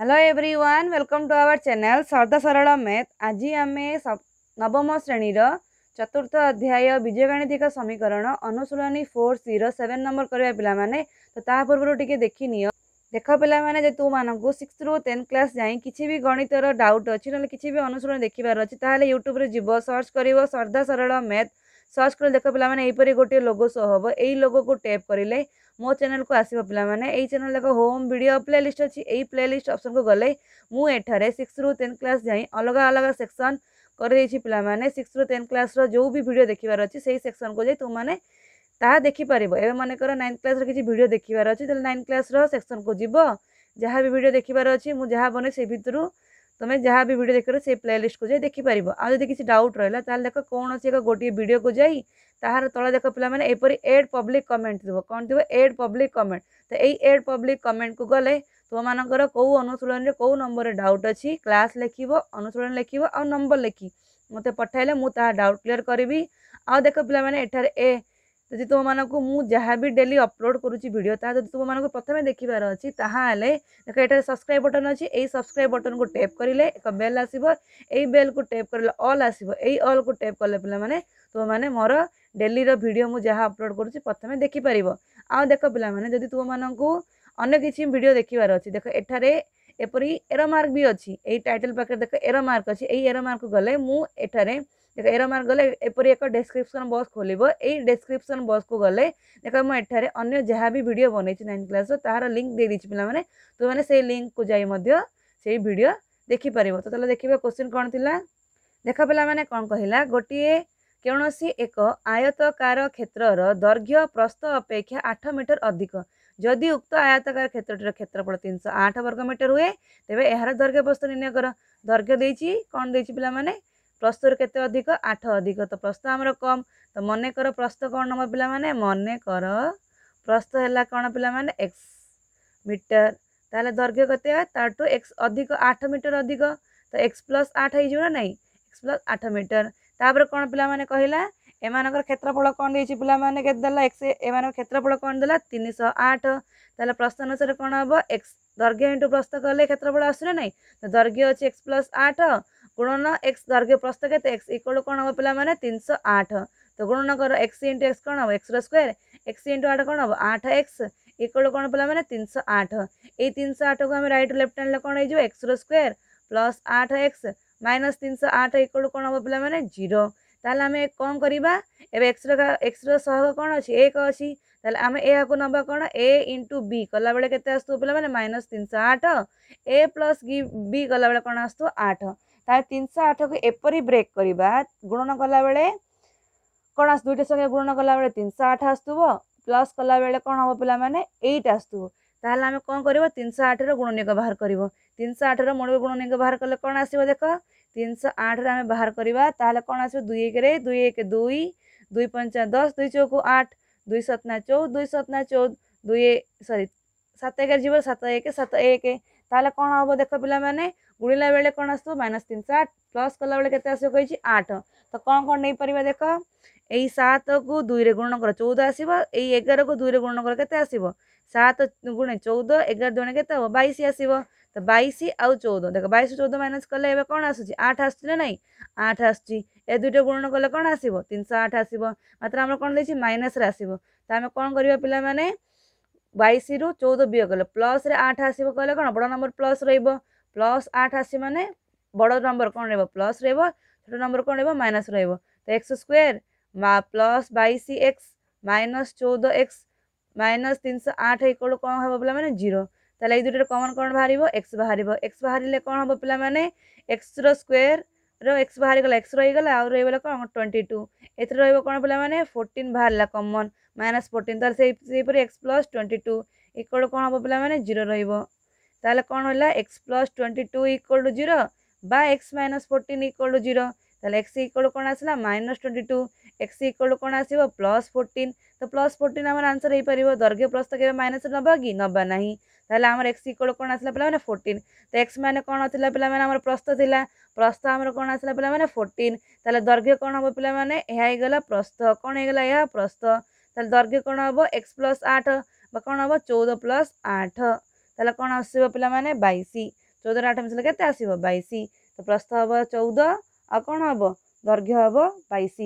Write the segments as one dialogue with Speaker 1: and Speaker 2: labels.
Speaker 1: hello everyone welcome to our channel सर्दा सरल math आज आम नवम श्रेणीर चतुर्थ अध्याय विजय बीजगणितिक समीकरण अनुशीलन फोर सीरो सेवेन नंबर करवा पाने तो पूर्व टी देखनी देख पे तू मानक सिक्स रू टेन्थ क्लास जाए किसी भी गणितर डाउट अच्छी ना किसी भी अनुशूल देखार अच्छे यूट्यूब्रे जीव सर्च कर सर्दा सरल मैथ सर्च कर देख पे यहीपर गोटे लोगो सो हम यही लोगो को टैप करें ମୋ ଚ୍ୟାନେଲକୁ ଆସିବ ପିଲାମାନେ ଏଇ ଚ୍ୟାନେଲ ଯାକ ହୋମ୍ ଭିଡ଼ିଓ ପ୍ଲେଲିଷ୍ଟ ଅଛି ଏଇ ପ୍ଲେଲିଷ୍ଟ ଅପସନକୁ ଗଲେ ମୁଁ ଏଠାରେ ସିକ୍ସରୁ ଟେନ୍ କ୍ଲାସ୍ ଯାଏଁ ଅଲଗା ଅଲଗା ସେକ୍ସନ୍ କରିଦେଇଛି ପିଲାମାନେ ସିକ୍ସରୁ ଟେନ୍ କ୍ଲାସ୍ର ଯେଉଁ ବି ଭିଡ଼ିଓ ଦେଖିବାର ଅଛି ସେଇ ସେକ୍ସନ୍କୁ ଯାଇ ତୁମମାନେ ତାହା ଦେଖିପାରିବ ଏବେ ମନେକର ନାଇନ୍ କ୍ଲାସ୍ର କିଛି ଭିଡ଼ିଓ ଦେଖିବାର ଅଛି ତାହେଲେ ନାଇନ୍ କ୍ଲାସ୍ର ସେକ୍ସନ୍କୁ ଯିବ ଯାହା ବି ଭିଡ଼ିଓ ଦେଖିବାର ଅଛି ମୁଁ ଯାହା ବନେ ସେ ଭିତରୁ તમે જ્યાં ભી વિડિયો દેખરે સે પ્લેલિસ્ટ કુ જે દેખી પરibou આ જો દેખી કિસી ડાઉટ રહેલા ચાલ દેખો કોનો સે એક ગોટી વિડિયો કુ જાય તહાર તળ દેખો પલા મને એપર એડ પબ્લિક કમેન્ટ દેબો કોન દેબો એડ પબ્લિક કમેન્ટ તો એય એડ પબ્લિક કમેન્ટ કુ ગલે તો માન કરો કો અનુસુલન રે કો નંબર રે ડાઉટ અછી ક્લાસ લખીબો અનુસુલન લખીબો ઓર નંબર લખી મતે પઠાઈલે મુ તાર ડાઉટ ક્લિયર કરીબી આ દેખો પલા મને એટારે એ तो जदि तुम मानक मुझे डेली अपलोड करुच्ची जब तो तुम मानक प्रथम देखार अच्छी ताल देख ये सब्सक्राइब बटन अच्छी यही सब्सक्राइब बटन को टैप करें एक बेल आसव बेल को टैप करें अल् आस को टेप कले पे तुम मैंने मोर डेली भिड मुझे अपलोड करुच्ची प्रथम देखिपर आउ देख पे जब तुम मानक अन्न किसी भिड देखार अच्छे देख एठार एपरी एरो मार्क भी अच्छी टाइटल पाखे देख एरो मार्क अच्छी यही एरो मार्क गले मुझे ଦେଖ ଏର ମାର୍କ ଗଲେ ଏପରି ଏକ ଡେସ୍କ୍ରିପସନ୍ ବକ୍ସ ଖୋଲିବ ଏଇ ଡେସ୍କ୍ରିପସନ୍ ବକ୍ସକୁ ଗଲେ ଦେଖ ମୁଁ ଏଠାରେ ଅନ୍ୟ ଯାହା ବି ଭିଡ଼ିଓ ବନେଇଛି ନାଇନ୍ଥ କ୍ଲାସ୍ର ତାହାର ଲିଙ୍କ୍ ଦେଇଦେଇଛି ପିଲାମାନେ ତୁମେମାନେ ସେଇ ଲିଙ୍କ୍କୁ ଯାଇ ମଧ୍ୟ ସେଇ ଭିଡ଼ିଓ ଦେଖିପାରିବ ତ ତାହେଲେ ଦେଖିବା କୋଶ୍ଚିନ୍ କ'ଣ ଥିଲା ଦେଖ ପିଲାମାନେ କ'ଣ କହିଲା ଗୋଟିଏ କୌଣସି ଏକ ଆୟତକାର କ୍ଷେତ୍ରର ଦୈର୍ଘ୍ୟ ପ୍ରସ୍ତ ଅପେକ୍ଷା ଆଠ ମିଟର ଅଧିକ ଯଦି ଉକ୍ତ ଆୟତାକାର କ୍ଷେତ୍ରଟିର କ୍ଷେତ୍ରଫଳ ତିନିଶହ ଆଠ ବର୍ଗ ମିଟର ହୁଏ ତେବେ ଏହାର ଦୈର୍ଘ୍ୟ ପ୍ରସ୍ତ ନିର୍ଣ୍ଣୟ କର ଦୈର୍ଘ୍ୟ ଦେଇଛି କ'ଣ ଦେଇଛି ପିଲାମାନେ প্রস্তুর কেতে অধিক আঠ অধিক তো প্রস্ত আমার কম তো মনে কর প্রস্ত কম নব পিলা মানে মনে কর প্রস্ত হেলা কম পিলা মানে এক্স মিটার তাহলে দৈর্ঘ্য কত তাঠু এক্স অধিক আঠ মিটার অধিক তো এক্স প্লস আঠ হয়েଯିବ না নাই এক্স প্লস আঠ মিটার তাপরে কম পিলা মানে কহিলা এমানকর ক্ষেত্রফল কম দিয়েছি পিলা মানে কেতে দেলা এক্স এমানক ক্ষেত্রফল কম দেলা তিনশহ আঠ তাহলে প্রস্ত অনুসারে কম হব এক্স দৈর্ঘ্য ইন্টু প্রস্ত কলে ক্ষেত্রফল আসু না দৈর্ঘ্য হচ্ছে প্লস আঠ ଗୁଣନ ଏକ୍ସ ଦୈର୍ଘ୍ୟ ପ୍ରସ୍ତ କେତେ ଏକ୍ସ ଇକ୍ୱାଲ୍ କ'ଣ ହେବ ପିଲାମାନେ ତିନିଶହ ଆଠ ତ ଗୁଣନ କର ଏକ୍ସ ଇଣ୍ଟୁ ଏକ୍ସ କ'ଣ ହେବ ଏକ୍ସର ସ୍କୋୟାର ଏକ୍ସ ଇଣ୍ଟୁ ଆଠ କ'ଣ ହେବ ଆଠ ଏକ୍ସ ଇକ୍ୱାଲ୍ କ'ଣ ପିଲାମାନେ ତିନିଶହ ଆଠ ଏଇ ତିନିଶହ ଆଠକୁ ଆମେ ରାଇଟ୍ ଲେଫ୍ଟ ଆଣିଲେ କ'ଣ ହେଇଯିବ ଏକ୍ସର ସ୍କୋୟାର ପ୍ଲସ୍ ଆଠ ଏକ୍ସ ମାଇନସ୍ ତିନିଶହ ଆଠ ଇକ୍ୱାଲ୍ କ'ଣ ହେବ ପିଲାମାନେ ଜିରୋ ତାହେଲେ ଆମେ କ'ଣ କରିବା ଏବେ ଏକ୍ସର ଏକ୍ସର ସହଗ କ'ଣ ଅଛି ଏକ ଅଛି ତାହେଲେ ଆମେ ଏହାକୁ ନେବା କ'ଣ ଏ ଇଣ୍ଟୁ ବି କଲାବେଳେ କେତେ ଆସୁଥିବ ପିଲାମାନେ ମାଇନସ୍ ତିନିଶହ ଆଠ ଏ ପ୍ଲସ୍ ବି କଲାବେଳେ କ'ଣ ଆସୁଥିବ ଆଠ तीन शह आठ को एपरी ब्रेक करवा गुणन कला बेले कौन आस दुईटा संख्या गुणन कला बेले तीन शह आठ आसत प्लस कला बेले कौन हम पे एट आसतु तेल कौन कर आठ रुण रुणनिक बाहर करन शह आठ गुण गुणनिक बाहर कले कौन आस तीन शह आठ रे बाहर करवा कौन आस एक दुई दुई पंचा दस दुई चौक आठ दुई सतना चौदह दुई सतना चौदह दुई सरी सत एक जीव सत एक सत एक ताले कौन हम देख पे गुणला बेले कौन आस माइनस तीन सौ आठ प्लस कला बेल के आठ तो कौन कौन नहीं पार देख यही सात को दुई गुण कर चौदह आसो यही एगार को दुई गुण कर कैसे आसव सात गुण चौदह एगार दुणे के बैस आस तो बैस आउ चौद देख बैश चौदह माइनस कले कौन आस आठ आसना आठ आस दुईटा गुण कले कौन आसव तीन सौ आठ आस मात्र आम कौन देखिए माइनस आसव तो आम कौन कर पे ବାଇଶରୁ ଚଉଦ ବିୟ କଲେ ପ୍ଲସ୍ରେ ଆଠ ଆସିବ କହିଲେ କ'ଣ ବଡ଼ ନମ୍ବର ପ୍ଲସ୍ ରହିବ ପ୍ଲସ୍ ଆଠ ଆସି ମାନେ ବଡ଼ ନମ୍ବର କ'ଣ ରହିବ ପ୍ଲସ୍ ରହିବ ଛୋଟ ନମ୍ବର କ'ଣ ରହିବ ମାଇନସ୍ ରହିବ ତ ଏକ୍ସ ସ୍କୋୟାର ପ୍ଲସ୍ ବାଇଶ ଏକ୍ସ ମାଇନସ୍ ଚଉଦ ଏକ୍ସ ମାଇନସ୍ ତିନିଶହ ଆଠ ଇକ୍ୱାଲ୍ କ'ଣ ହେବ ପିଲାମାନେ ଜିରୋ ତାହେଲେ ଏଇ ଦୁଇଟାରେ କମନ୍ କ'ଣ ବାହାରିବ ଏକ୍ସ ବାହାରିବ ଏକ୍ସ ବାହାରିଲେ କ'ଣ ହେବ ପିଲାମାନେ ଏକ୍ସର ସ୍କୋୟାର ର ଏକ୍ସ ବାହାରିଗଲା ଏକ୍ସ ରହିଗଲା ଆଉ ରହିଗଲା କ'ଣ ଟ୍ୱେଣ୍ଟି ଟୁ ଏଥିରେ ରହିବ କ'ଣ ପିଲାମାନେ ଫୋର୍ଟିନ୍ ବାହାରିଲା କମନ୍ ମାଇନସ୍ ଫୋର୍ଟିନ୍ ତାହେଲେ ସେଇ ସେହିପରି x plus twenty two equal କ'ଣ ହେବ ପିଲାମାନେ ଜିରୋ ରହିବ ତାହେଲେ କ'ଣ ହେଲା x plus twenty two equal to zero ବା x minus fourteen equal to zero ତାହେଲେ ଏକ୍ସ ଇକ୍ୱାଲ୍ କ'ଣ ଆସିଲା minus twenty two x equal କ'ଣ ଆସିବ ପ୍ଲସ୍ ଫୋର୍ଟିନ୍ ତ ପ୍ଲସ୍ ଫୋର୍ଟିନ୍ ଆମର ଆନ୍ସର୍ ହେଇପାରିବ ଦୈର୍ଘ୍ୟ ପ୍ରସ୍ତ କେବେ ମାଇନସ୍ ନେବା କି ନେବା ନାହିଁ তাহলে আমার এক্স ইকুয়াল କ'ଣ ଆସିଲା ପିଲାମାନେ ଫୋର୍ଟିନ୍ ତ ଏକ୍ସ ମାନେ କ'ଣ ଥିଲା ପିଲାମାନେ ଆମର ପ୍ରସ୍ତ ଥିଲା ପ୍ରସ୍ତ ଆମର କ'ଣ ଆସିଲା ପିଲାମାନେ ଫୋର୍ଟିନ୍ ତାହେଲେ ଦୈର୍ଘ୍ୟ କ'ଣ ହେବ ପିଲାମାନେ ଏହା ହେଇଗଲା ପ୍ରସ୍ତ କ'ଣ ହେଇଗଲା ଏହା ପ୍ରସ୍ତ ତାହେଲେ ଦୈର୍ଘ୍ୟ କ'ଣ ହେବ ଏକ୍ସ ପ୍ଲସ୍ ଆଠ ବା କ'ଣ ହେବ ଚଉଦ ପ୍ଲସ୍ ଆଠ ତାହେଲେ କ'ଣ ଆସିବ ପିଲାମାନେ ବାଇଶ ଚଉଦରେ ଆଠ ମିଶିଲେ କେତେ ଆସିବ ବାଇଶ ତ ପ୍ରସ୍ତ ହେବ ଚଉଦ ଆଉ କ'ଣ ହେବ ଦୈର୍ଘ୍ୟ ହେବ ବାଇଶ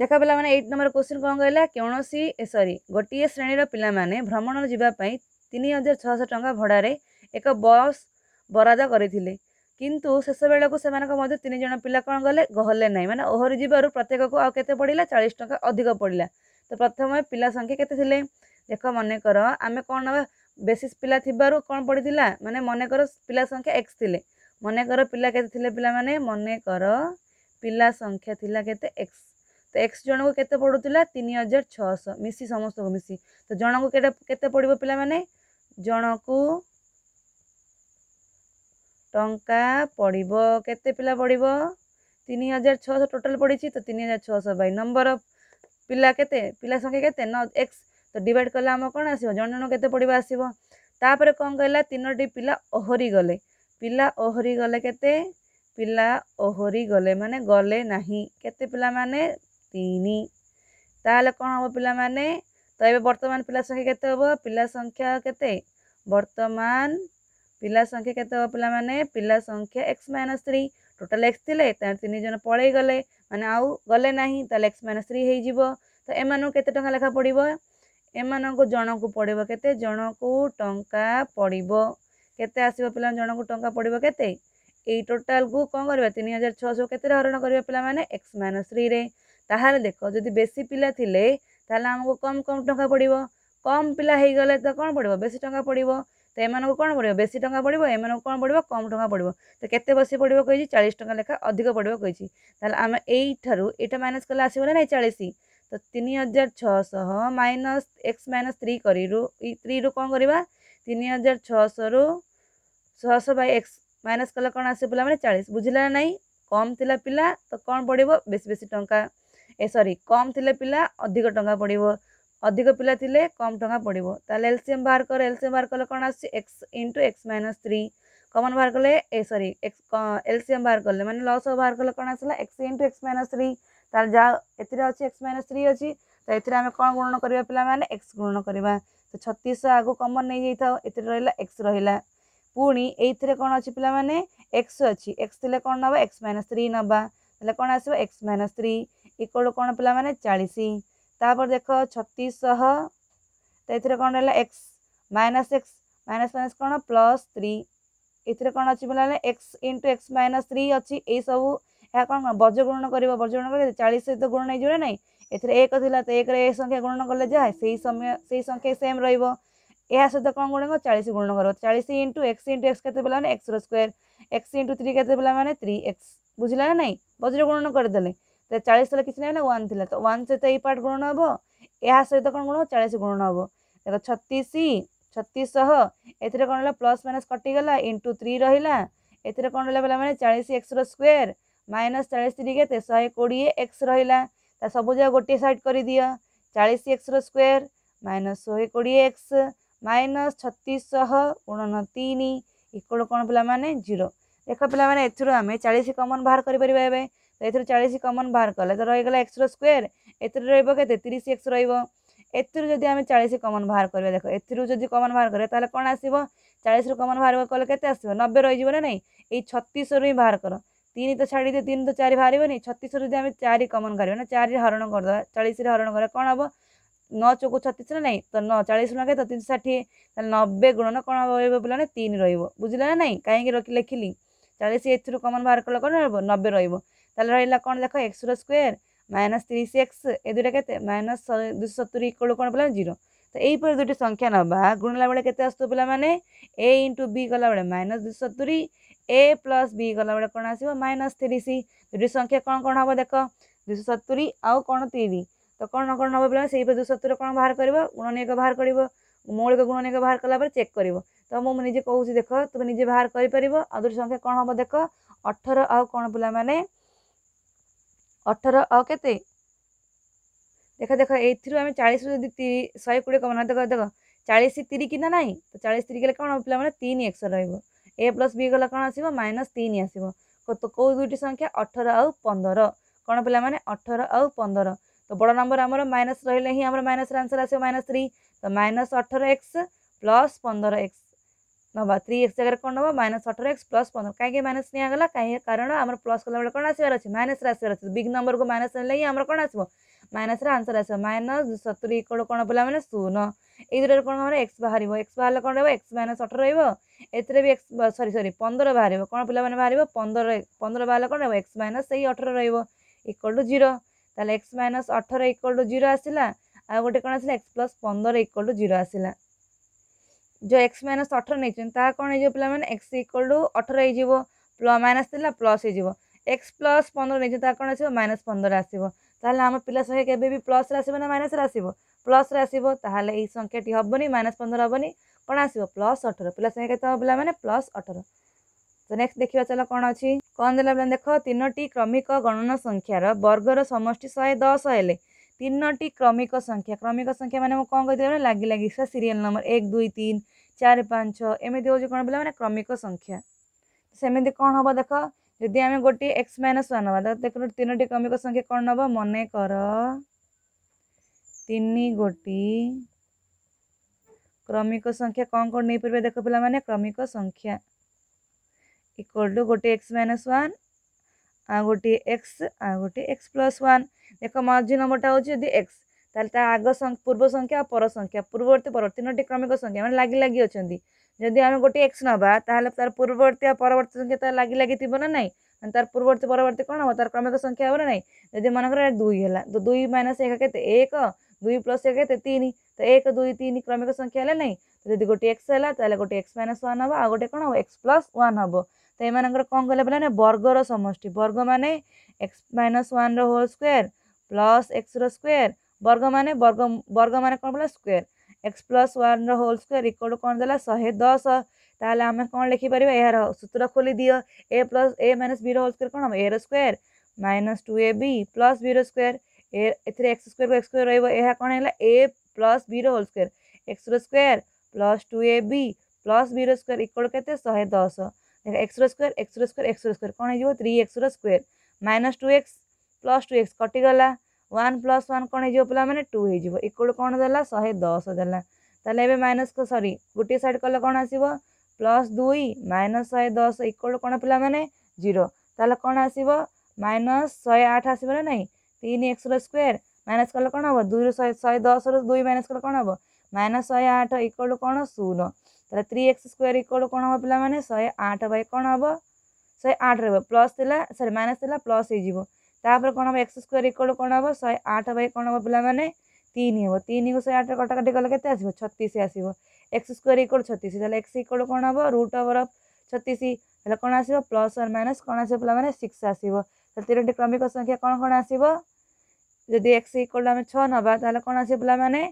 Speaker 1: ଦେଖ ପିଲାମାନେ ଏଇଟ୍ ନମ୍ବର କୋଶ୍ଚିନ୍ କ'ଣ କହିଲା କୌଣସି ସରି ଗୋଟିଏ ଶ୍ରେଣୀର ପିଲାମାନେ ଭ୍ରମଣ ଯିବା ପାଇଁ ତିନି ହଜାର ଛଅଶହ ଟଙ୍କା ଭଡ଼ାରେ ଏକ ବସ୍ ବରାଦ କରିଥିଲେ କିନ୍ତୁ ଶେଷବେଳକୁ ସେମାନଙ୍କ ମଧ୍ୟ ତିନି ଜଣ ପିଲା କ'ଣ କଲେ ଗହଲେ ନାହିଁ ମାନେ ଓହରି ଯିବାରୁ ପ୍ରତ୍ୟେକକୁ ଆଉ କେତେ ପଡ଼ିଲା ଚାଳିଶ ଟଙ୍କା ଅଧିକ ପଡ଼ିଲା ତ ପ୍ରଥମେ ପିଲା ସଂଖ୍ୟା କେତେ ଥିଲେ ଦେଖ ମନେକର ଆମେ କ'ଣ ନେବା ବେଶିସ୍ ପିଲା ଥିବାରୁ କ'ଣ ପଡ଼ିଥିଲା ମାନେ ମନେକର ପିଲା ସଂଖ୍ୟା ଏକ୍ସ ଥିଲେ ମନେକର ପିଲା କେତେ ଥିଲେ ପିଲାମାନେ ମନେକର ପିଲା ସଂଖ୍ୟା ଥିଲା କେତେ ଏକ୍ସ ତ ଏକ୍ସ ଜଣଙ୍କୁ କେତେ ପଡ଼ୁଥିଲା ତିନି ହଜାର ଛଅଶହ ମିଶି ସମସ୍ତଙ୍କୁ ମିଶି ତ ଜଣଙ୍କୁ କେତେ କେତେ ପଡ଼ିବ ପିଲାମାନେ ଜଣକୁ ଟଙ୍କା ପଡ଼ିବ କେତେ ପିଲା ପଡ଼ିବ ତିନି ହଜାର ଛଅଶହ ଟୋଟାଲ୍ ପଡ଼ିଛି ତ ତିନି ହଜାର ଛଅଶହ ବାଇ ନମ୍ବର ଅଫ୍ ପିଲା କେତେ ପିଲା ସଂଖ୍ୟା କେତେ ନ ଏକ୍ସ ତ ଡିଭାଇଡ଼ କଲେ ଆମ କ'ଣ ଆସିବ ଜଣ ଜଣ କେତେ ପଡ଼ିବ ଆସିବ ତାପରେ କ'ଣ କହିଲା ତିନୋଟି ପିଲା ଓହରି ଗଲେ ପିଲା ଓହରି ଗଲେ କେତେ ପିଲା ଓହରି ଗଲେ ମାନେ ଗଲେ ନାହିଁ କେତେ ପିଲାମାନେ ତିନି ତାହେଲେ କ'ଣ ହେବ ପିଲାମାନେ ତ ଏବେ ବର୍ତ୍ତମାନ ପିଲା ସଂଖ୍ୟା କେତେ ହେବ ପିଲା ସଂଖ୍ୟା କେତେ ବର୍ତ୍ତମାନ ପିଲା ସଂଖ୍ୟା କେତେ ହେବ ପିଲାମାନେ ପିଲା ସଂଖ୍ୟା x minus three total x ଥିଲେ ତିନି ଜଣ ପଳେଇ ଗଲେ ମାନେ ଆଉ ଗଲେ ନାହିଁ ତାହେଲେ ଏକ୍ସ ମାଇନସ୍ ଥ୍ରୀ ହେଇଯିବ ତ ଏମାନଙ୍କୁ କେତେ ଟଙ୍କା ଲେଖା ପଡ଼ିବ ଏମାନଙ୍କୁ ଜଣକୁ ପଡ଼ିବ କେତେ ଜଣକୁ ଟଙ୍କା ପଡ଼ିବ କେତେ ଆସିବ ପିଲା ଜଣକୁ ଟଙ୍କା ପଡ଼ିବ କେତେ ଏଇ ଟୋଟାଲକୁ କ'ଣ କରିବା ତିନି ହଜାର ଛଅଶହ କେତେରେ ହରଣ କରିବା ପିଲାମାନେ ଏକ୍ସ ମାଇନସ୍ ଥ୍ରୀରେ ତାହେଲେ ଦେଖ ଯଦି ବେଶୀ ପିଲା ଥିଲେ ତାହେଲେ ଆମକୁ କମ୍ କମ୍ ଟଙ୍କା ପଡ଼ିବ କମ୍ ପିଲା ହେଇଗଲେ ତ କ'ଣ ପଡ଼ିବ ବେଶୀ ଟଙ୍କା ପଡ଼ିବ ତ ଏମାନଙ୍କୁ କ'ଣ ପଡ଼ିବ ବେଶୀ ଟଙ୍କା ପଡ଼ିବ ଏମାନଙ୍କୁ କ'ଣ ପଡ଼ିବ କମ୍ ଟଙ୍କା ପଡ଼ିବ ତ କେତେ ବସି ପଡ଼ିବ କହିଛି ଚାଳିଶ ଟଙ୍କା ଲେଖା ଅଧିକ ପଡ଼ିବ କହିଛି ତାହେଲେ ଆମେ ଏଇଠାରୁ ଏଇଟା ମାଇନସ୍ କଲେ ଆସିବ ନା ନାଇଁ ଚାଳିଶ ତ ତିନି ହଜାର ଛଅଶହ ମାଇନସ୍ ଏକ୍ସ ମାଇନସ୍ ଥ୍ରୀ କରିରୁ ଥ୍ରୀରୁ କ'ଣ କରିବା ତିନି ହଜାର ଛଅଶହରୁ ଛଅଶହ ବାଇ ଏକ୍ସ ମାଇନସ୍ କଲେ କ'ଣ ଆସିବ ପିଲାମାନେ ଚାଳିଶ ବୁଝିଲା ନା ନାହିଁ କମ୍ ଥିଲା ପିଲା ତ କ'ଣ ପଡ଼ିବ ବେଶୀ ବେଶୀ ଟଙ୍କା ଏ ସରି କମ୍ ଥିଲେ ପିଲା ଅଧିକ ଟଙ୍କା ପଡ଼ିବ ଅଧିକ ପିଲା ଥିଲେ କମ୍ ଟଙ୍କା ପଡ଼ିବ ତାହେଲେ ଏଲ୍ସିଏମ୍ ବାହାର କର ଏଲ୍ସିଏମ୍ ବାହାର କଲେ କ'ଣ ଆସୁଛି x into x minus three common ବାହାର କଲେ ଏ ସରି ଏକ୍ସ ଏଲ୍ସିଏମ୍ ବାହାର କଲେ ମାନେ ଲସ୍ ବାହାର କଲେ କ'ଣ ଆସିଲା x into x minus three ତାହେଲେ ଯାହା ଏଥିରେ ଅଛି ଏକ୍ସ ମାଇନସ୍ ଥ୍ରୀ ଅଛି ତ ଏଥିରେ ଆମେ କ'ଣ ଗୁଣନ କରିବା ପିଲାମାନେ ଏକ୍ସ ଗୁଣନ କରିବା ତ ଛତିଶଶହ ଆଗକୁ କମନ୍ ନେଇଯାଇଥାଉ ଏଥିରେ ରହିଲା ଏକ୍ସ ରହିଲା ପୁଣି ଏଇଥିରେ କ'ଣ ଅଛି ପିଲାମାନେ ଏକ୍ସ ଅଛି ଏକ୍ସ ଥିଲେ କ'ଣ ନେବା ଏକ୍ସ ମାଇନସ୍ ଥ୍ରୀ ନେବା ତାହେଲେ କ'ଣ ଆସିବ x minus three equal to କ'ଣ ପିଲାମାନେ ଚାଳିଶ ତାପରେ ଦେଖ ଛତିଶଶହ ତ ଏଥିରେ କ'ଣ ରହିଲା x minus x minus minus କ'ଣ ପ୍ଲସ୍ ଥ୍ରୀ ଏଥିରେ କ'ଣ ଅଛି ପିଲାମାନେ x into x minus three ଅଛି ଏଇସବୁ ଏହା କ'ଣ ବଜ୍ରଗୁଣନ କରିବ ବଜ୍ରଗୁଣନ କରିଲେ ଚାଳିଶ ସହିତ ଗୁଣ ନେଇଯିବ ନା ନାହିଁ ଏଥିରେ ଏକ ଥିଲା ତ ଏକରେ ଏକ ସଂଖ୍ୟା ଗୁଣନ କଲେ ଯାହା ସେଇ ସମୟ ସେଇ ସଂଖ୍ୟା ସେମ୍ ରହିବ ଏହା ସହିତ କ'ଣ ଗୁଣକ ଚାଳିଶ ଗୁଣନ କରିବ ଚାଳିଶ ଇଣ୍ଟୁ ଏକ୍ସ ଇଣ୍ଟୁ ଏକ୍ସ କେତେ ପିଲାମାନେ ଏକ୍ସର ସ୍କୋୟାର ଏକ୍ସ ଇଣ୍ଟୁ ଥ୍ରୀ କେତେ ପିଲାମାନେ ଥ୍ରୀ ଏକ୍ସ ବୁଝିଲା ନା ନାହିଁ ବଜ୍ର ଗୁଣନ କରିଦେଲେ ତ ଚାଳିଶ ତଳେ କିଛି ନାହିଁ ନା ୱାନ୍ ଥିଲା ତ ୱାନ୍ ସହିତ ଏଇ ପାର୍ଟ ଗୁଣନ ହେବ ଏହା ସହିତ କ'ଣ ଗୁଣ ହେବ ଚାଳିଶ ଗୁଣନ ହେବ ଦେଖ ଛତିଶ ଛତିଶଶହ ଏଥିରେ କ'ଣ ହେଲା ପ୍ଲସ୍ ମାଇନସ୍ କଟିଗଲା ଇଣ୍ଟୁ ଥ୍ରୀ ରହିଲା ଏଥିରେ କ'ଣ ରହିଲା ପିଲାମାନେ ଚାଳିଶ ଏକ୍ସର ସ୍କୋୟାର ମାଇନସ୍ ଚାଳିଶ ଥ୍ରୀ କେତେ ଶହେ କୋଡ଼ିଏ ଏକ୍ସ ରହିଲା ତା ସବୁ ଯାକ ଗୋଟିଏ ସାଇଡ଼୍ କରିଦିଅ ଚାଳିଶ ଏକ୍ସର ସ୍କୋୟାର ମାଇନସ୍ ଶହେ କୋଡ଼ିଏ ଏକ୍ସ ମାଇନସ୍ ଛତିଶଶହ ଉଣନ ତିନି ଇକ୍ୱାଲ୍ କ'ଣ ପିଲାମାନେ ଜିରୋ ଦେଖ ପିଲାମାନେ ଏଥିରୁ ଆମେ ଚାଳିଶ କମନ୍ ବାହାର କରିପାରିବା ଏବେ ଏଥିରୁ ଚାଳିଶ କମନ୍ ବାହାର କଲେ ତ ରହିଗଲା ଏକ୍ସର ସ୍କୋୟାର ଏଥିରୁ ରହିବ କେତେ ତିରିଶ ଏକ୍ସ ରହିବ ଏଥିରୁ ଯଦି ଆମେ ଚାଳିଶ କମନ୍ ବାହାର କରିବା ଦେଖ ଏଥିରୁ ଯଦି କମନ୍ ବାହାର କରିବା ତାହେଲେ କ'ଣ ଆସିବ ଚାଳିଶରୁ କମନ୍ ବାହାର କଲେ କେତେ ଆସିବ ନବେ ରହିଯିବ ନା ନାହିଁ ଏଇ ଛତିଶରୁ ହିଁ ବାହାର କର ତିନି ତ ଛାଡ଼ିଦିଏ ତିନି ତ ଚାରି ବାହାରିବନି ଛତିଶରୁ ଯଦି ଆମେ ଚାରି କମନ୍ କରିବା ନା ଚାରି ହରଣ କରିଦେବା ଚାଳିଶରେ ହରଣ କରିବା କ'ଣ ହେବ ନଅ ଚଉକୁ ଛତିଶ ନା ନାହିଁ ତ ନଅ ଚାଳିଶ ଟଙ୍କା ତ ତିନିଶହ ଷାଠିଏ ତାହେଲେ ନବେ ଗୁଣନ କ'ଣ ରହିବ ପିଲାମାନେ ତିନି ରହିବ ବୁଝିଲା ନା ନାହିଁ କାହିଁକି ରଖି ଲେଖିଲି ଚାଳିଶ ଏଥିରୁ କମନ୍ ବାହାର କଲେ କ'ଣ ରହିବ ନବେ ରହିବ তাহলে ରହିଲା କ'ଣ ଦେଖ ଏକ୍ସର ସ୍କୋୟାର ମାଇନସ୍ ତିରିଶ ଏକ୍ସ ଏ ଦୁଇଟା କେତେ ମାଇନସ୍ ଦୁଇଶହ ସତୁରି ଇକ୍ୱାଲ୍ କ'ଣ ପିଲାମାନେ ଜିରୋ ତ ଏହିପରି ଦୁଇଟି ସଂଖ୍ୟା ନେବା ଗୁଣିଲା ବେଳେ କେତେ ଆସୁଥିବ ପିଲାମାନେ ଏ ଇଣ୍ଟୁ ବି କଲାବେଳେ ମାଇନସ୍ ଦୁଇଶହ ସତୁରି ଏ ପ୍ଲସ୍ ବି ଗଲାବେଳେ କ'ଣ ଆସିବ ମାଇନସ୍ ତିରିଶ ଦୁଇଟି ସଂଖ୍ୟା କ'ଣ କ'ଣ ହେବ ଦେଖ ଦୁଇଶହ ସତୁରି ଆଉ କ'ଣ ତିରି ତ କ'ଣ କ'ଣ ନେବ ପିଲାମାନେ ସେହିପରି ଦୁଇଶହ ସତୁରି କ'ଣ ବାହାର କରିବ ଗୁଣନୀୟକ ବାହାର କରିବ ମୌଳିକ ଗୁଣନୀୟକ ବାହାର କଲା ପରେ ଚେକ୍ କରିବ ତ ମୁଁ ନିଜେ କହୁଛି ଦେଖ ତୁମେ ନିଜେ ବାହାର କରିପାରିବ ଆଉ ଦୁଇଟି ସଂଖ୍ୟା କ'ଣ ହେବ ଦେଖ ଅଠର ଆଉ କ'ଣ ପିଲାମାନେ ଅଠର ଅ କେତେ ଦେଖ ଦେଖ ଏଇଥିରୁ ଆମେ ଚାଳିଶରୁ ଯଦି ଶହେ କୋଡ଼ିଏ କମନା ଦେଖ ଦେଖ ଚାଳିଶ ତିରିକି ନା ନାହିଁ ତ ଚାଳିଶ ତିରିକି ହେଲେ କ'ଣ ପିଲାମାନେ ତିନି ଏକ୍ସ ରହିବ ଏ ପ୍ଲସ୍ ବି ଗଲେ କ'ଣ ଆସିବ ମାଇନସ୍ ତିନି ଆସିବ ତ କେଉଁ ଦୁଇଟି ସଂଖ୍ୟା ଅଠର ଆଉ ପନ୍ଦର କ'ଣ ପିଲାମାନେ ଅଠର ଆଉ ପନ୍ଦର ତ ବଡ଼ ନମ୍ବର ଆମର ମାଇନସ୍ ରହିଲେ ହିଁ ଆମର ମାଇନସ୍ର ଆନ୍ସର୍ ଆସିବ ମାଇନସ୍ ଥ୍ରୀ ତ ମାଇନସ୍ ଅଠର ଏକ୍ସ ପ୍ଲସ୍ ପନ୍ଦର ଏକ୍ସ ନବା ଥ୍ରୀ ଏକ୍ସ ଜାଗାରେ କ'ଣ ନେବା ମାଇନସ୍ ଅଠର ଏକ୍ସ ପ୍ଲସ୍ ପନ୍ଦର କାହିଁକି ମାଇନସ୍ ନିଆଗଲା କାହିଁକି କାରଣ ଆମର ପ୍ଲସ୍ କଲାବେଳେ କ'ଣ ଆସିବାର ଅଛି ମାଇନସ୍ରେ ଆସିବାର ଅଛି ବିଗ୍ ନମ୍ବରକୁ ମାଇନସ୍ ନେଲେ ହିଁ ଆମର କ'ଣ ଆସିବ ମାଇନସ୍ରେ ଆନ୍ସର୍ ଆସିବ ମାଇନସ୍ ସତୁରି ଇକ୍ୱଲ୍ କ'ଣ ପିଲାମାନେ ଶୂନ ଏଇ ଦୁଇଟାରେ କ'ଣ ଆମର ଏକ୍ସ ବାହାରିବ ଏକ୍ସ ବାହାରିଲେ କ'ଣ ରହିବ ଏକ୍ସ ମାଇନସ୍ ଅଠର ରହିବ ଏଥିରେ ବି ଏକ୍ସ ସରି ସରି ପନ୍ଦର ବାହାରିବ କ'ଣ ପିଲାମାନେ ବାହାରିବ ପନ୍ଦର ପନ୍ଦର ବାହାରିଲେ କ'ଣ ରହିବ ଏକ୍ସ ମାଇନସ୍ ସେଇ ଅଠର ରହିବ ଇକ୍ୱାଲ୍ ଟୁ ଜିରୋ ତାହେଲେ ଏକ୍ସ ମାଇନସ୍ ଅଠର ଇକ୍ୱାଲ୍ ଟୁ ଜିରୋ ଆସିଲା ଆଉ ଗୋଟେ କ'ଣ ଆସିଲା ଏକ୍ସ ପ୍ଲସ୍ ପନ୍ଦର ଇକ୍ୱାଲ୍ ଟୁ ଜିରୋ ଆସିଲା ଯେଉଁ ଏକ୍ସ ମାଇନସ୍ ଅଠର ନେଇଛନ୍ତି ତାହା କ'ଣ ହେଇଯିବ ପିଲାମାନେ ଏକ୍ସ ଇକ୍ୱାଲ୍ ଟୁ ଅଠର ହେଇଯିବ ମାଇନସ୍ ଥିଲା ପ୍ଲସ୍ ହେଇଯିବ ଏକ୍ସ ପ୍ଲସ୍ ପନ୍ଦର ନେଇଛନ୍ତି ତାହା କ'ଣ ଆସିବ ମାଇନସ୍ ପନ୍ଦର ଆସିବ ତାହେଲେ ଆମ ପିଲା ସଂଖ୍ୟା କେବେ ବି ପ୍ଲସ୍ରେ ଆସିବ ନା ମାଇନସ୍ରେ ଆସିବ ପ୍ଲସ୍ରେ ଆସିବ ତାହେଲେ ଏହି ସଂଖ୍ୟାଟି ହେବନି ମାଇନସ୍ ପନ୍ଦର ହେବନି କ'ଣ ଆସିବ ପ୍ଲସ୍ ଅଠର ପିଲା ସଂଖ୍ୟା କେତେ ହେବ ପିଲାମାନେ ପ୍ଲସ୍ ଅଠର ତ ନେକ୍ସଟ ଦେଖିବା ଚାଲ କ'ଣ ଅଛି କ'ଣ ଦେଲା ପିଲା ଦେଖ ତିନୋଟି କ୍ରମିକ ଗଣନା ସଂଖ୍ୟାର ବର୍ଗର ସମଷ୍ଟି ଶହେ ଦଶ ହେଲେ तीनो क्रमिक संख्या क्रमिक संख्या मैंने कौन कही लगि लगि सीरीयल नंबर एक दुई तीन चार पाँच एमती हूँ कौन पाला मैंने क्रमिक संख्या सेमती कौन हम देख जदि आम गोटे एक्स माइनस वा ना देख तीनो क्रमिक संख्या कौन ना मन कर क्रमिक संख्या कौन कौन नहीं पार्टी देख पे क्रमिक संख्या इक्वल टू गोटे एक्स माइनस वा आ गोटे एक्स गोटे एक्स प्लस वन देख मार्जिन नंबरटा हो एक्स ता आग पूर्व संख्या पर संख्या पूर्ववर्त परवर्त क्रमिक संख्या मैंने लगि लगी अच्छा जदि आम गोटे एक्स ना तो तार पूर्ववर्त परवर्त संख्या तर लगी थी ना ना तार पूर्ववर्त परवर्त कौन हम तार क्रमिक संख्या हम ना जब मन कर दुई है तो दुई माइनस एक के एक दुई प्लस एक के तो एक दुई तीन क्रमिक संख्या है ना जब गोटे एक्स है गोटे एक्स माइनस वन हम आ गए कौन हम एक्स प्लस वन हम तो ये कौन कह पे वर्गर समष्टि वर्ग मान x minus one whole square plus x रोयर वर्ग मान वर्ग वर्ग मान कौन पड़ा square x plus one whole square equal कौन देला शहे दस ताल आम कौन लिखिपर यार सूत्र खोली दि A plus A minus B whole square कौन हम ए रोयर minus two A B plus B रोयर ए एक्स स्क्वे एक्स स्क् रहा कौन है A plus B whole square x रोयर plus two A B plus B रोयर इक्वल के शहे दस ଦେଖ ଏକ୍ସର ସ୍କୋୟାର ଏକ୍ସର ସ୍କୋୟାର ଏକ୍ସର ସ୍କୋୟାର କ'ଣ ହେଇଯିବ ଥ୍ରୀ ଏକ୍ସର square minus two x plus two x କଟିଗଲା ୱାନ୍ ପ୍ଲସ୍ ୱାନ୍ କ'ଣ ହେଇଯିବ ପିଲାମାନେ ଟୁ ହେଇଯିବ ଇକ୍ୱାଲ୍ କ'ଣ ଦେଲା ଶହେ ଦଶ ଦେଲା ତାହେଲେ ଏବେ ମାଇନସ୍ ସରି ଗୋଟିଏ ସାଇଡ଼୍ କଲେ କ'ଣ ଆସିବ ପ୍ଲସ୍ ଦୁଇ ମାଇନସ୍ ଶହେ ଦଶ ଇକ୍ୱାଲ୍ କ'ଣ ପିଲାମାନେ ଜିରୋ ତାହେଲେ କ'ଣ ଆସିବ ମାଇନସ୍ ଶହେ ଆଠ ଆସିବ ନା ନାହିଁ ତିନି ଏକ୍ସର ସ୍କୋୟାର ମାଇନସ୍ କଲେ କ'ଣ ହେବ ଦୁଇରୁ ଶହେ ଶହେ ଦଶରୁ ଦୁଇ ମାଇନସ୍ କଲେ କ'ଣ ହେବ ମାଇନସ୍ ଶହେ ଆଠ ଇକ୍ୱାଲ୍ କ'ଣ ଶୂନ थ्री एक्स स्क्वयर इक्वल कौन हम पे शहे आठ बै कौन हम शहे आठ रहा प्लस था सरी माइनस था प्लस होपर कौन हम एक्स स्क्वयर इक्वल कौन हम शहे आठ बै कौन हम पे तीन हे तीन को शहे आठ कटाकटी कले के आस छस आस स्क्वयर इक्वल छतीस एक्स इक्वल कौन हम रुट अवर अफ छतीस कौन आस प्लस और माइनस कौन आस पे सिक्स आसो क्रमिक संख्या कौन कौन आस एक्स इक्वल छः ना तो कौन आस पे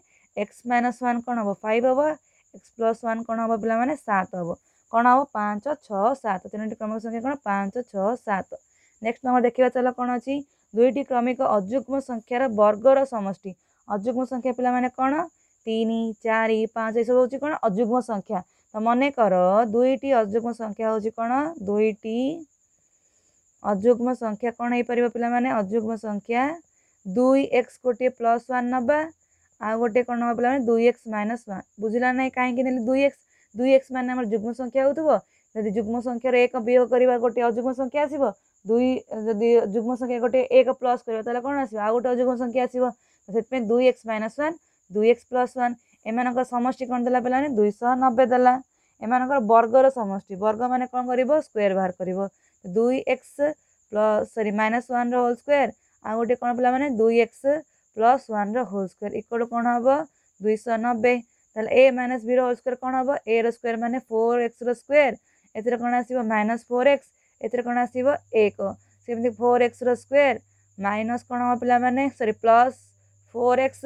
Speaker 1: एक्स माइनस वन कौन हम फाइव हाँ ଏକ୍ସ ପ୍ଲସ୍ ୱାନ୍ କ'ଣ ହେବ ପିଲାମାନେ ସାତ ହେବ କ'ଣ ହେବ ପାଞ୍ଚ ଛଅ ସାତ ତିନୋଟି କ୍ରମିକ ସଂଖ୍ୟା କ'ଣ ପାଞ୍ଚ ଛଅ ସାତ ନେକ୍ସଟ ନମ୍ବର ଦେଖିବା ଚାଲ କ'ଣ ଅଛି ଦୁଇଟି କ୍ରମିକ ଅଯୁଗ୍ମ ସଂଖ୍ୟାର ବର୍ଗର ସମଷ୍ଟି ଅଯୁଗ୍ମ ସଂଖ୍ୟା ପିଲାମାନେ କ'ଣ ତିନି ଚାରି ପାଞ୍ଚ ଏସବୁ ହେଉଛି କ'ଣ ଅଯୁଗ୍ମ ସଂଖ୍ୟା ତ ମନେକର ଦୁଇଟି ଅଯୁଗ୍ମ ସଂଖ୍ୟା ହେଉଛି କ'ଣ ଦୁଇଟି ଅଯୁଗ୍ମ ସଂଖ୍ୟା କ'ଣ ହେଇପାରିବ ପିଲାମାନେ ଅଯୁଗ୍ମ ସଂଖ୍ୟା ଦୁଇ ଏକ୍ସ ଗୋଟିଏ ପ୍ଲସ୍ ୱାନ୍ ନେବା आ गोटे कौन हम पे दुई एक्स माइनस वा बुझला ना कहीं दुई एक्स दुई एक्स मैंने जुग्म संख्या होती जुग्म संख्यार एक वियोग करवा गोटे अजुग्म संख्या आसो दुई जदि जुग्म संख्या गोटे एक प्लस करेंगे कौन अजुग्म संख्या आसपाई दुई एक्स माइनस वन दुई एक्स प्लस वा समि कौन दे पे दुईश नब्बे देला एम वर्गर समष्टि वर्ग मैंने कौन कर स्क्वेयर बाहर कर दुई एक्स प्लस सरी माइनस वन रोल स्क्वेयर आ गए कौन पे दुई x plus one whole square equal कौन हम दुई नब्बे A minus B whole square कौन हम ए रोयर मैंने फोर एक्स रोयर एर कौन आस माइनस फोर एक्स एथेर कौन आस फोर एक्स रोयर माइनस कौन हम पे सरी plus four x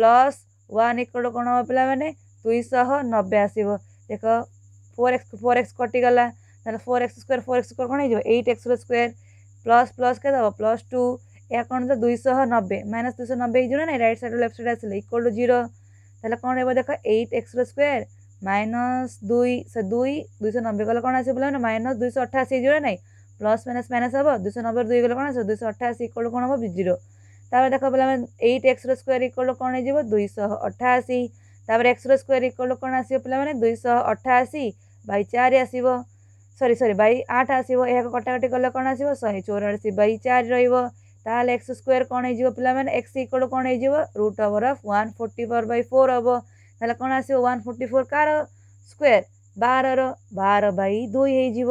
Speaker 1: plus one equal कौन हम पे दुईश नब्बे आसो देख फोर एक्स फोर एक्स कटिगला four x square four x square कौन होट एक्स रोयर प्लस प्लस क्या प्लस टू ଏହା କ'ଣ ତ ଦୁଇଶହ ନବେ ମାଇନସ୍ ଦୁଇଶହ ନବେ ହେଇଯିବ ନା ନାଇଁ ରାଇଟ୍ ସାଇଡ଼୍ରୁ ଲେଫ୍ଟ ସାଇଡ଼୍ ଆସିଲେ ଇକ୍ୱାଲ୍ ଟୁ ଜିରୋ ତାହେଲେ କ'ଣ ରହିବ ଦେଖ ଏଇଟ୍ ଏକ୍ସର ସ୍କୋୟାର ମାଇନସ୍ ଦୁଇ ସେ ଦୁଇ ଦୁଇଶହ ନବେ ଗଲେ କ'ଣ ଆସିବ ପିଲାମାନେ ମାଇନସ୍ ଦୁଇଶହ ଅଠାଅଶୀ ହେଇଯିବ ନା ନାଇଁ ପ୍ଲସ୍ ମାଇନସ୍ ମାଇନସ୍ ହେବ ଦୁଇଶହ ନବେରୁ ଦୁଇ ଗଲେ କ'ଣ ଆସିବ ଦୁଇଶହ ଅଠାଅଶୀ ଇକ୍ୱାଲ୍ କ'ଣ ହେବ ଜିରୋ ତାପରେ ଦେଖ ପିଲାମାନେ ଏଇଟ୍ ଏକ୍ସର ସ୍କୋୟାର ଇକ୍ୱାଲ୍ କ'ଣ ହେଇଯିବ ଦୁଇଶହ ଅଠାଅଶୀ ତାପରେ ଏକ୍ସର ସ୍କୋୟାର ଇକ୍ୱାଲ୍ କ'ଣ ଆସିବ ପିଲାମାନେ ଦୁଇଶହ ଅଠାଅଶୀ ବାଇ ଚାରି ଆସିବ ସରି ସରି ବାଇ ଆଠ ଆସିବ ଏହାକୁ କଟାକଟି କଲେ କ'ଣ ଆସିବ ଶହେ ଚଉରାଅଶୀ ବାଇ ଚାରି ରହିବ ତାହେଲେ ଏକ୍ସ ସ୍କୋୟାର କ'ଣ ହେଇଯିବ ପିଲାମାନେ ଏକ୍ସ ଇକ୍ୱାଲ୍ କ'ଣ ହେଇଯିବ root over of one forty four by four ହେବ ତାହେଲେ କ'ଣ ଆସିବ ୱାନ୍ ଫୋର୍ଟି ଫୋର୍ କାର ସ୍କୋୟାର ବାରର ବାର ବାଇ ଦୁଇ ହେଇଯିବ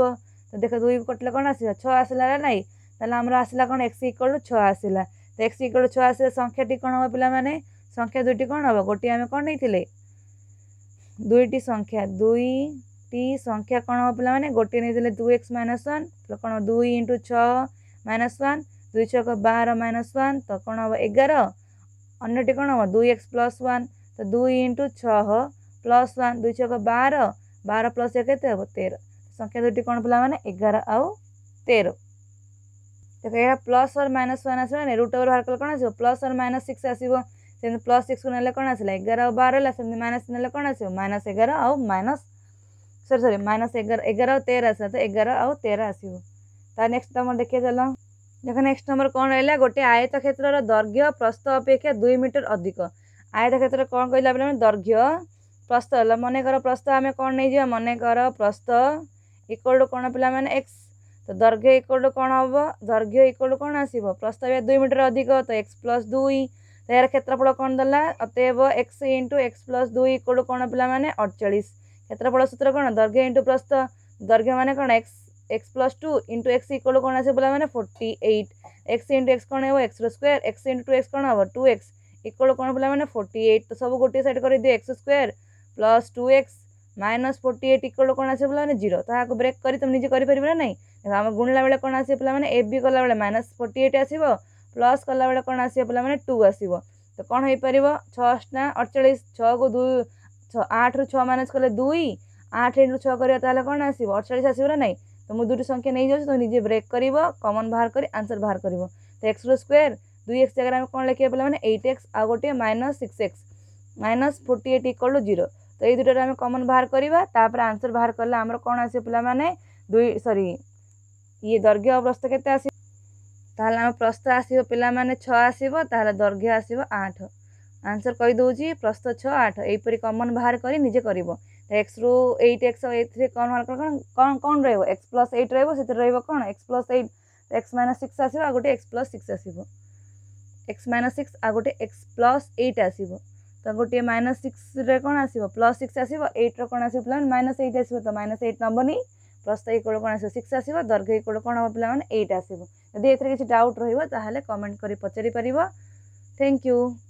Speaker 1: ତ ଦେଖ ଦୁଇ କଟିଲେ କ'ଣ ଆସିବ ଛଅ ଆସିଲା ନା ନାହିଁ ତାହେଲେ ଆମର ଆସିଲା କ'ଣ ଏକ୍ସ ଇକ୍ୱାଲ୍ ଛଅ ଆସିଲା ତ ଏକ୍ସ ଇକ୍ୱାଲ୍ ଛଅ ଆସିଲା ସଂଖ୍ୟାଟି କ'ଣ ହେବ ପିଲାମାନେ ସଂଖ୍ୟା ଦୁଇଟି କ'ଣ ହେବ ଗୋଟିଏ ଆମେ କ'ଣ ନେଇଥିଲେ ଦୁଇଟି ସଂଖ୍ୟା ଦୁଇଟି ସଂଖ୍ୟା କ'ଣ ହେବ ପିଲାମାନେ ଗୋଟିଏ ନେଇଥିଲେ ଦୁଇ ଏକ୍ସ ମାଇନସ୍ ୱାନ୍ କ'ଣ ଦୁଇ ଇଣ୍ଟୁ ଛଅ ମାଇନସ୍ ୱାନ୍ दुई छक बार माइनस वन तो कौन हम एगार अन्नटी कौन हम दुई एक्स प्लस वन तो दुई इंटु छह प्लस वन दुई छक बार बार प्लस एक के तेर संख्या दुटी कौन पाला मैंने एगार आउ तेर देख यहाँ प्लस और माइनस वन आस मैंने रुट ओवर बाहर कल कौन आस प्लस और माइनस सिक्स आसो प्लस सिक्स को ना कौन आसा एगार आ बार है माइनस ना कौन आस माइनस एगार आउ माइनस सरी सरी माइनस एगार एगार आ तेर आसा तो एगार आउ तेर आसो तो नेक्स्ट तुम देखिए चल देख नेक्स्ट नंबर कौन रहा गोटे आयत क्षेत्र दर्घ्य प्रस्त अपेक्षा दुई मीटर अधिक आयत क्षेत्र कौन कहला बोले दर्घ्य प्रस्त मन कर प्रस्त आम कौन नहीं जा मन कर प्रस्त इक्वल टू कौन पे एक्स तो दर्घ्य इक्वल टू कौन हम दर्घ्य इक्वल टू कौन आस प्रस्तावे दुई मीटर अधिक तो एक्स प्लस दुई तो यार क्षेत्रफल कौन देला अतएव एक्स इंटु एक्स प्लस दुई इक्वल टू कौन पे अड़चाश क्षेत्रफल सूत्र कौन दर्घ्य इंटु प्रस्त दर्घ्य मैंने कौन x x plus two into x equal କ'ଣ ଆସିବ ପିଲାମାନେ forty eight x into x କ'ଣ ହେବ x square x into two x କ'ଣ ହେବ ଟୁ ଏକ୍ସ ଇକ୍ୱାଲ୍ କ'ଣ ପିଲାମାନେ ଫୋର୍ଟି ଏଇଟ୍ ତ ସବୁ ଗୋଟିଏ ସାଇଡ଼୍ କରିଦିଅ x square plus two x minus forty eight equal କ'ଣ ଆସିବ ପିଲାମାନେ ଜିରୋ ତାହାକୁ ବ୍ରେକ୍ କରି ତୁମେ ନିଜେ କରିପାରିବ ନା ନାହିଁ ଆମେ ଗୁଣିଲା ବେଳେ କ'ଣ ଆସିବ ପିଲାମାନେ ଏଫ୍ ବି କଲାବେଳେ ମାଇନସ୍ ଫୋର୍ଟି ଏଇଟ୍ ଆସିବ ପ୍ଲସ୍ କଲାବେଳେ କ'ଣ ଆସିବ ପିଲାମାନେ ଟୁ ଆସିବ ତ କ'ଣ ହେଇପାରିବ ଛଅ ନା ଅଡ଼ଚାଳିଶ ଛଅକୁ ଦୁଇ ଆଠରୁ ଛଅ ମାଇନସ୍ କଲେ ଦୁଇ ଆଠ ଇଣ୍ଟୁ ଛଅ କରିବା ତାହେଲେ କ'ଣ ଆସିବ ଅଡ଼ଚାଳିଶ ଆସିବ ନା ନାହିଁ ତ ମୁଁ ଦୁଇଟି ସଂଖ୍ୟା ନେଇଯାଉଛି ତ ନିଜେ ବ୍ରେକ୍ କରିବ କମନ୍ ବାହାର କରି ଆନ୍ସର୍ ବାହାର କରିବ ତ ଏକ୍ସର ସ୍କୋୟାର ଦୁଇ ଏକ୍ସ ଜାଗାରେ ଆମେ କ'ଣ ଲେଖିବା ପିଲାମାନେ ଏଇଟ୍ ଏକ୍ସ ଆଉ ଗୋଟିଏ minus six x minus forty eight equal to zero ତ ଏଇ ଦୁଇଟାରେ ଆମେ କମନ୍ ବାହାର କରିବା ତାପରେ ଆନ୍ସର୍ ବାହାର କଲେ ଆମର କ'ଣ ଆସିବ ପିଲାମାନେ ଦୁଇ ସରି ଇଏ ଦୈର୍ଘ୍ୟ ଆଉ ପ୍ରସ୍ତ କେତେ ଆସିବ ତାହେଲେ ଆମ ପ୍ରସ୍ତ ଆସିବ ପିଲାମାନେ ଛଅ ଆସିବ ତାହେଲେ ଦୈର୍ଘ୍ୟ ଆସିବ ଆଠ ଆନ୍ସର୍ କହିଦେଉଛି ପ୍ରସ୍ତ ଛଅ ଆଠ ଏହିପରି କମନ୍ ବାହାର କରି ନିଜେ କରିବ ଏକ୍ସରୁ ଏଇଟ୍ ଏକ୍ସ ଏଇ ଥ୍ରୀ କ'ଣ ମାନ କ'ଣ କ'ଣ କ'ଣ ରହିବ ଏକ୍ସ ପ୍ଲସ୍ ଏଇଟ୍ ରହିବ ସେଥିରେ ରହିବ କ'ଣ x plus eight x minus six ଆସିବ ଆଉ ଗୋଟେ ଏକ୍ସ ପ୍ଲସ୍ ସିକ୍ସ ଆସିବ ଏକ୍ସ ମାଇନସ୍ ସିକ୍ସ ଆଉ ଗୋଟେ ଏକ୍ସ ପ୍ଲସ୍ ଏଇଟ୍ ଆସିବ ତ ଗୋଟିଏ ମାଇନସ୍ ସିକ୍ସରେ କ'ଣ ଆସିବ ପ୍ଲସ୍ ସିକ୍ସ ଆସିବ ଏଇଟ୍ର କ'ଣ ଆସିବ ପିଲାମାନେ ମାଇନସ୍ ଏଇଟ୍ ଆସିବ ତ ମାଇନସ୍ ଏଇଟ୍ ନେବନି ପ୍ଲସ୍ ଏଇ କୋଡ଼ କ'ଣ ଆସିବ ସିକ୍ସ ଆସିବ ଦର୍ଘ ଏଇ କୋଡ଼ କ'ଣ ହେବ ପିଲାମାନେ ଏଇଟ୍ ଆସିବ ଯଦି ଏଥିରେ କିଛି ଡାଉଟ୍ ରହିବ ତାହେଲେ କମେଣ୍ଟ କରି ପଚାରିପାରିବ ଥ୍ୟାଙ୍କ ୟୁ